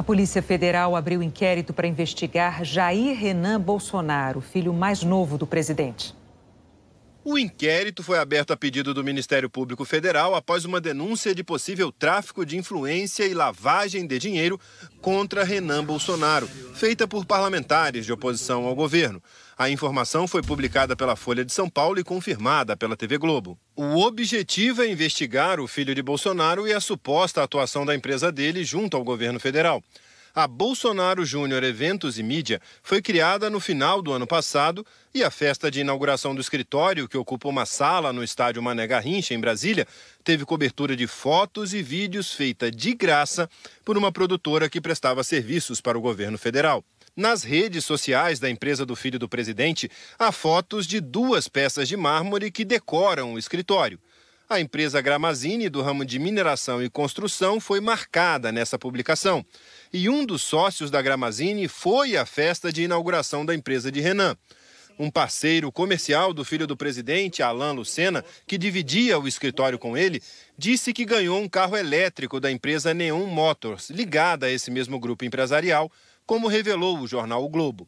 A Polícia Federal abriu inquérito para investigar Jair Renan Bolsonaro, filho mais novo do presidente. O inquérito foi aberto a pedido do Ministério Público Federal após uma denúncia de possível tráfico de influência e lavagem de dinheiro contra Renan Bolsonaro, feita por parlamentares de oposição ao governo. A informação foi publicada pela Folha de São Paulo e confirmada pela TV Globo. O objetivo é investigar o filho de Bolsonaro e a suposta atuação da empresa dele junto ao governo federal a Bolsonaro Júnior Eventos e Mídia foi criada no final do ano passado e a festa de inauguração do escritório, que ocupa uma sala no estádio Mané Garrincha, em Brasília, teve cobertura de fotos e vídeos feita de graça por uma produtora que prestava serviços para o governo federal. Nas redes sociais da empresa do filho do presidente, há fotos de duas peças de mármore que decoram o escritório. A empresa Gramazini, do ramo de mineração e construção, foi marcada nessa publicação. E um dos sócios da Gramazini foi à festa de inauguração da empresa de Renan. Um parceiro comercial do filho do presidente, Alain Lucena, que dividia o escritório com ele, disse que ganhou um carro elétrico da empresa Neon Motors, ligada a esse mesmo grupo empresarial, como revelou o jornal o Globo.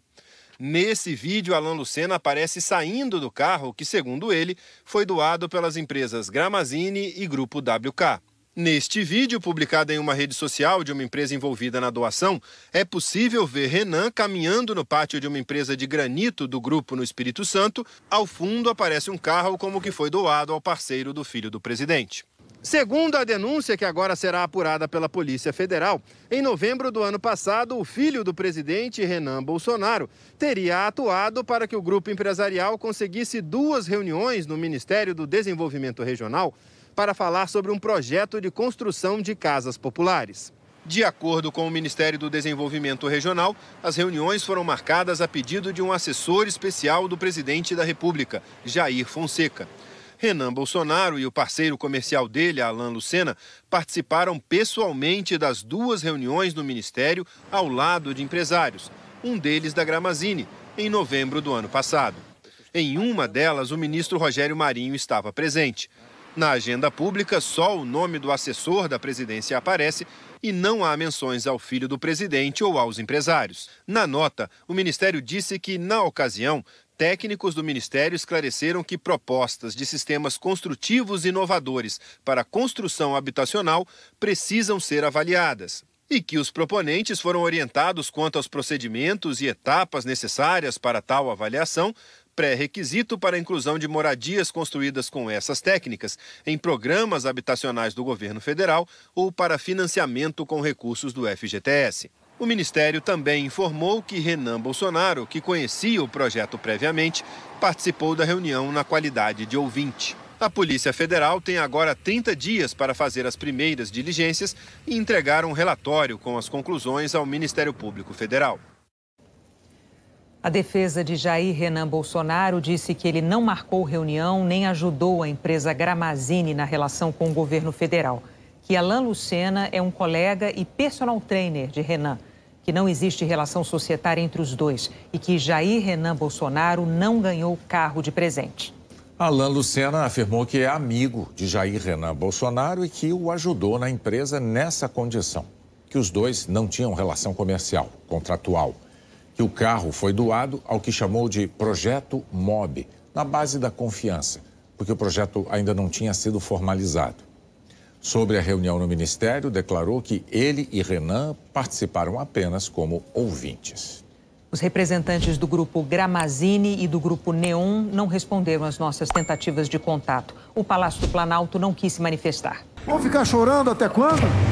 Nesse vídeo, Alan Lucena aparece saindo do carro que, segundo ele, foi doado pelas empresas Gramazine e Grupo WK. Neste vídeo, publicado em uma rede social de uma empresa envolvida na doação, é possível ver Renan caminhando no pátio de uma empresa de granito do grupo no Espírito Santo. Ao fundo aparece um carro como que foi doado ao parceiro do filho do presidente. Segundo a denúncia que agora será apurada pela Polícia Federal, em novembro do ano passado, o filho do presidente Renan Bolsonaro teria atuado para que o grupo empresarial conseguisse duas reuniões no Ministério do Desenvolvimento Regional para falar sobre um projeto de construção de casas populares. De acordo com o Ministério do Desenvolvimento Regional, as reuniões foram marcadas a pedido de um assessor especial do presidente da República, Jair Fonseca. Renan Bolsonaro e o parceiro comercial dele, Alain Lucena, participaram pessoalmente das duas reuniões no ministério ao lado de empresários, um deles da Gramazine, em novembro do ano passado. Em uma delas, o ministro Rogério Marinho estava presente. Na agenda pública, só o nome do assessor da presidência aparece e não há menções ao filho do presidente ou aos empresários. Na nota, o ministério disse que, na ocasião, técnicos do ministério esclareceram que propostas de sistemas construtivos inovadores para construção habitacional precisam ser avaliadas e que os proponentes foram orientados quanto aos procedimentos e etapas necessárias para tal avaliação, pré-requisito para a inclusão de moradias construídas com essas técnicas em programas habitacionais do governo federal ou para financiamento com recursos do FGTS. O ministério também informou que Renan Bolsonaro, que conhecia o projeto previamente, participou da reunião na qualidade de ouvinte. A Polícia Federal tem agora 30 dias para fazer as primeiras diligências e entregar um relatório com as conclusões ao Ministério Público Federal. A defesa de Jair Renan Bolsonaro disse que ele não marcou reunião nem ajudou a empresa Gramazini na relação com o governo federal. Que Alain Lucena é um colega e personal trainer de Renan, que não existe relação societária entre os dois e que Jair Renan Bolsonaro não ganhou carro de presente. Alain Lucena afirmou que é amigo de Jair Renan Bolsonaro e que o ajudou na empresa nessa condição, que os dois não tinham relação comercial, contratual que o carro foi doado ao que chamou de Projeto MOB, na base da confiança, porque o projeto ainda não tinha sido formalizado. Sobre a reunião no ministério, declarou que ele e Renan participaram apenas como ouvintes. Os representantes do grupo Gramazini e do grupo Neon não responderam às nossas tentativas de contato. O Palácio do Planalto não quis se manifestar. Vão ficar chorando até quando?